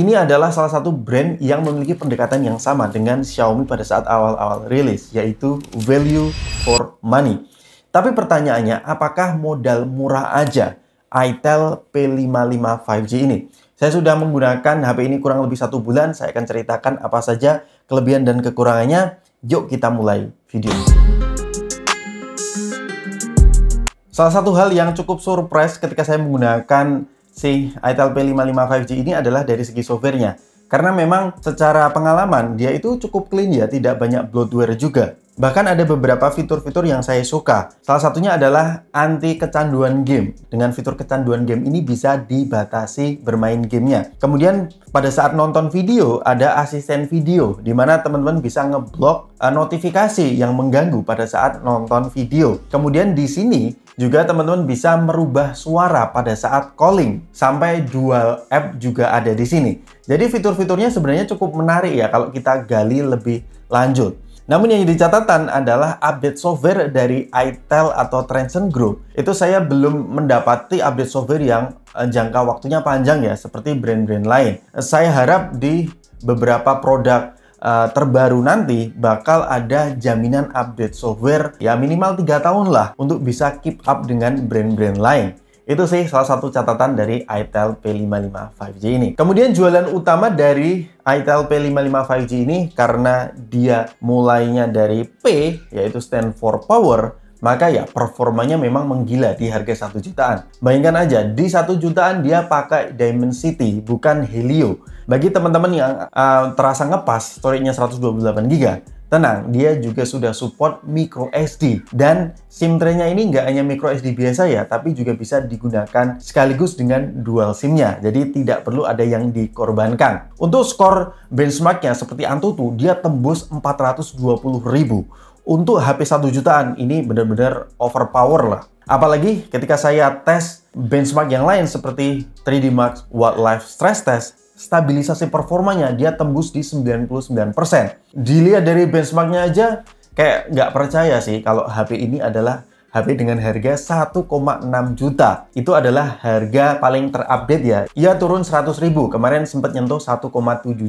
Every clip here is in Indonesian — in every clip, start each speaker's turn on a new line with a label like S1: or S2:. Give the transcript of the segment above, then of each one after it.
S1: ini adalah salah satu brand yang memiliki pendekatan yang sama dengan Xiaomi pada saat awal-awal rilis, yaitu value for money. Tapi pertanyaannya, apakah modal murah aja itel P55 5G ini? Saya sudah menggunakan HP ini kurang lebih satu bulan, saya akan ceritakan apa saja kelebihan dan kekurangannya. Yuk kita mulai video Salah satu hal yang cukup surprise ketika saya menggunakan si ITEL P55 5G ini adalah dari segi softwarenya. Karena memang secara pengalaman dia itu cukup clean ya, tidak banyak bloatware juga. Bahkan ada beberapa fitur-fitur yang saya suka. Salah satunya adalah anti kecanduan game. Dengan fitur kecanduan game ini bisa dibatasi bermain gamenya. Kemudian pada saat nonton video ada asisten video di mana teman-teman bisa ngeblok eh, notifikasi yang mengganggu pada saat nonton video. Kemudian di sini juga teman-teman bisa merubah suara pada saat calling sampai dual app juga ada di sini. Jadi fitur-fiturnya sebenarnya cukup menarik ya kalau kita gali lebih lanjut. Namun yang jadi catatan adalah update software dari ITEL atau Transcend Group. Itu saya belum mendapati update software yang eh, jangka waktunya panjang ya, seperti brand-brand lain. Saya harap di beberapa produk eh, terbaru nanti bakal ada jaminan update software ya minimal tiga tahun lah untuk bisa keep up dengan brand-brand lain. Itu sih salah satu catatan dari itel P55 5G ini. Kemudian jualan utama dari itel P55 5G ini karena dia mulainya dari P yaitu stand for power maka ya performanya memang menggila di harga satu jutaan. Bayangkan aja, di satu jutaan dia pakai Diamond City, bukan Helio. Bagi teman-teman yang uh, terasa ngepas, storage-nya 128 GB, Tenang, dia juga sudah support micro SD dan SIM tray-nya ini nggak hanya micro SD biasa ya, tapi juga bisa digunakan sekaligus dengan dual SIM-nya. Jadi tidak perlu ada yang dikorbankan. Untuk skor benchmarknya seperti Antutu, dia tembus 420 ribu. Untuk HP 1 jutaan ini benar-benar overpower lah. Apalagi ketika saya tes benchmark yang lain seperti 3D Max Wildlife Stress Test, stabilisasi performanya dia tembus di 99%. Dilihat dari benchmarknya aja kayak nggak percaya sih kalau HP ini adalah HP dengan harga 1,6 juta. Itu adalah harga paling terupdate ya. Ia turun 100 ribu, kemarin sempat nyentuh 1,7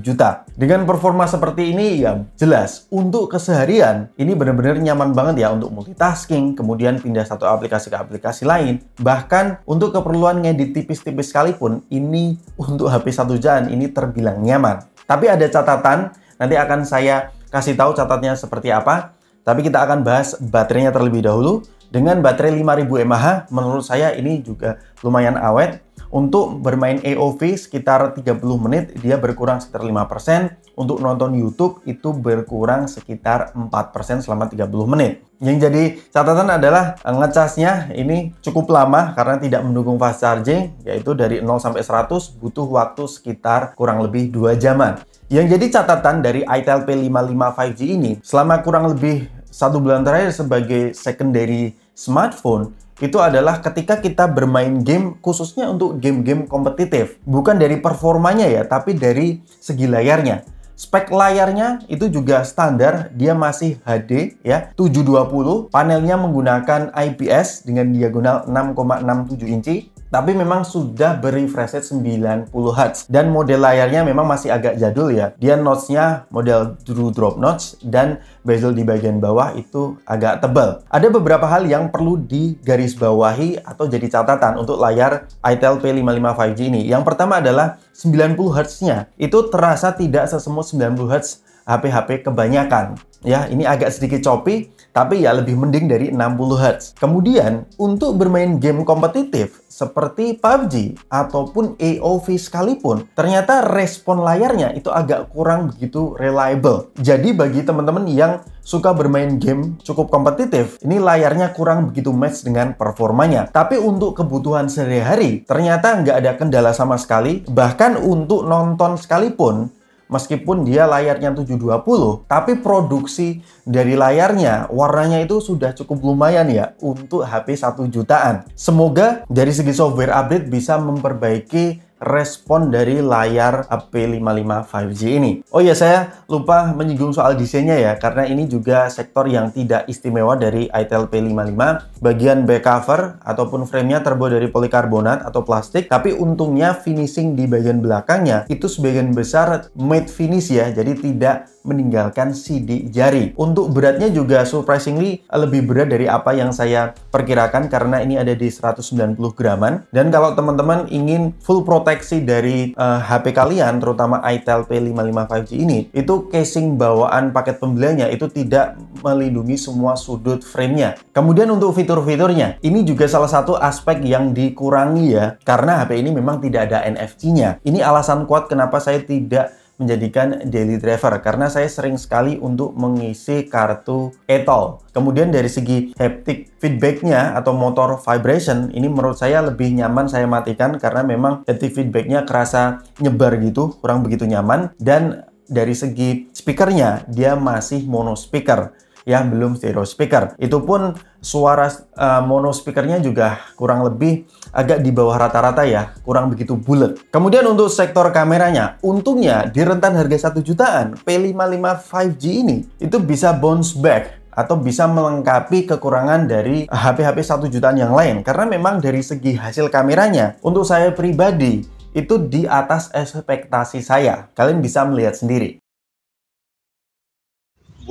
S1: juta. Dengan performa seperti ini ya jelas untuk keseharian ini benar-benar nyaman banget ya untuk multitasking, kemudian pindah satu aplikasi ke aplikasi lain. Bahkan untuk keperluan ngedit tipis-tipis sekalipun ini untuk HP satu jalan ini terbilang nyaman. Tapi ada catatan, nanti akan saya kasih tahu catatnya seperti apa. Tapi kita akan bahas baterainya terlebih dahulu. Dengan baterai 5000 mAh, menurut saya ini juga lumayan awet. Untuk bermain AOV sekitar 30 menit, dia berkurang sekitar 5%. Untuk nonton YouTube itu berkurang sekitar 4% selama 30 menit. Yang jadi catatan adalah eh, ngecasnya ini cukup lama karena tidak mendukung fast charging, yaitu dari 0 sampai 100 butuh waktu sekitar kurang lebih 2 jaman. Yang jadi catatan dari ITEL P55 5G ini, selama kurang lebih satu bulan terakhir sebagai secondary smartphone itu adalah ketika kita bermain game khususnya untuk game-game kompetitif. Bukan dari performanya ya, tapi dari segi layarnya. Spek layarnya itu juga standar, dia masih HD ya, 720. Panelnya menggunakan IPS dengan diagonal 6,67 inci. Tapi memang sudah berrefresh rate 90 Hz dan model layarnya memang masih agak jadul ya. Dia notch-nya model true drop notch dan bezel di bagian bawah itu agak tebal. Ada beberapa hal yang perlu digarisbawahi atau jadi catatan untuk layar ITEL P55 5G ini. Yang pertama adalah 90 Hz-nya itu terasa tidak sesemut 90 Hz HP-HP kebanyakan. Ya, ini agak sedikit choppy, tapi ya lebih mending dari 60 Hz. Kemudian, untuk bermain game kompetitif seperti PUBG ataupun AOV sekalipun, ternyata respon layarnya itu agak kurang begitu reliable. Jadi bagi teman-teman yang suka bermain game cukup kompetitif, ini layarnya kurang begitu match dengan performanya. Tapi untuk kebutuhan sehari-hari, ternyata nggak ada kendala sama sekali. Bahkan untuk nonton sekalipun, meskipun dia layarnya 720 tapi produksi dari layarnya warnanya itu sudah cukup lumayan ya untuk HP 1 jutaan semoga dari segi software update bisa memperbaiki respon dari layar P55 5G ini. Oh ya, saya lupa menyinggung soal desainnya ya, karena ini juga sektor yang tidak istimewa dari ITEL P55. Bagian back cover ataupun framenya terbuat dari polikarbonat atau plastik, tapi untungnya finishing di bagian belakangnya itu sebagian besar matte finish ya, jadi tidak meninggalkan sidik jari. Untuk beratnya juga surprisingly lebih berat dari apa yang saya perkirakan karena ini ada di 190 graman. Dan kalau teman-teman ingin full protection proteksi dari uh, eh, HP kalian, terutama itel p 55 5 g ini, itu casing bawaan paket pembeliannya itu tidak melindungi semua sudut framenya. Kemudian untuk fitur-fiturnya, ini juga salah satu aspek yang dikurangi ya, karena HP ini memang tidak ada NFC-nya. Ini alasan kuat kenapa saya tidak menjadikan daily driver karena saya sering sekali untuk mengisi kartu etol. Kemudian dari segi haptic feedbacknya atau motor vibration ini menurut saya lebih nyaman saya matikan karena memang haptic feedbacknya kerasa nyebar gitu kurang begitu nyaman dan dari segi speakernya dia masih mono speaker ya belum stereo speaker. Itu pun suara uh, mono speakernya juga kurang lebih agak di bawah rata-rata ya, kurang begitu bulat. Kemudian untuk sektor kameranya, untungnya di rentan harga 1 jutaan, P55 5G ini itu bisa bounce back atau bisa melengkapi kekurangan dari HP-HP 1 jutaan yang lain karena memang dari segi hasil kameranya untuk saya pribadi itu di atas ekspektasi saya. Kalian bisa melihat sendiri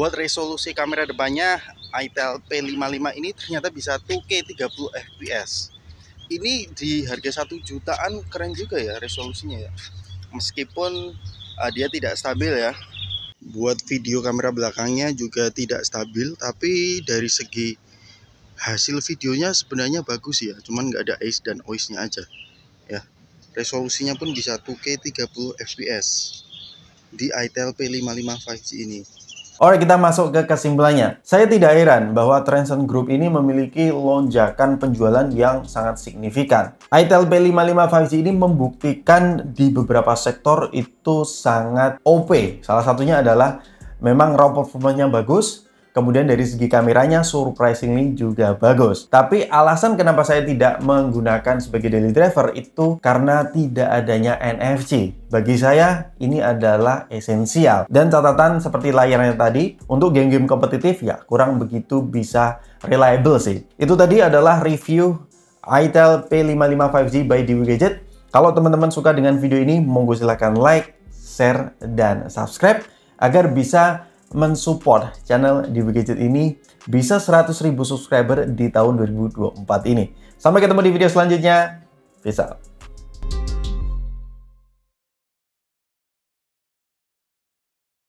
S1: buat resolusi kamera depannya itel P55 ini ternyata bisa 2K 30 fps ini di harga satu jutaan keren juga ya resolusinya ya meskipun uh, dia tidak stabil ya buat video kamera belakangnya juga tidak stabil tapi dari segi hasil videonya sebenarnya bagus ya cuman nggak ada ace dan ois nya aja ya resolusinya pun bisa 2K 30 fps di ITEL P55 5G ini Oke, kita masuk ke kesimpulannya. Saya tidak heran bahwa Transcend Group ini memiliki lonjakan penjualan yang sangat signifikan. ITEL P55 5G ini membuktikan di beberapa sektor itu sangat OP. Salah satunya adalah memang raw performanya bagus, Kemudian dari segi kameranya surprisingly juga bagus. Tapi alasan kenapa saya tidak menggunakan sebagai daily driver itu karena tidak adanya NFC. Bagi saya ini adalah esensial. Dan catatan seperti layarnya tadi, untuk game-game kompetitif ya kurang begitu bisa reliable sih. Itu tadi adalah review ITEL P55 5G by Dewi Gadget. Kalau teman-teman suka dengan video ini, monggo silahkan like, share, dan subscribe agar bisa mensupport channel di Gadget ini bisa 100.000 subscriber di tahun 2024 ini. Sampai ketemu di video selanjutnya. Peace out.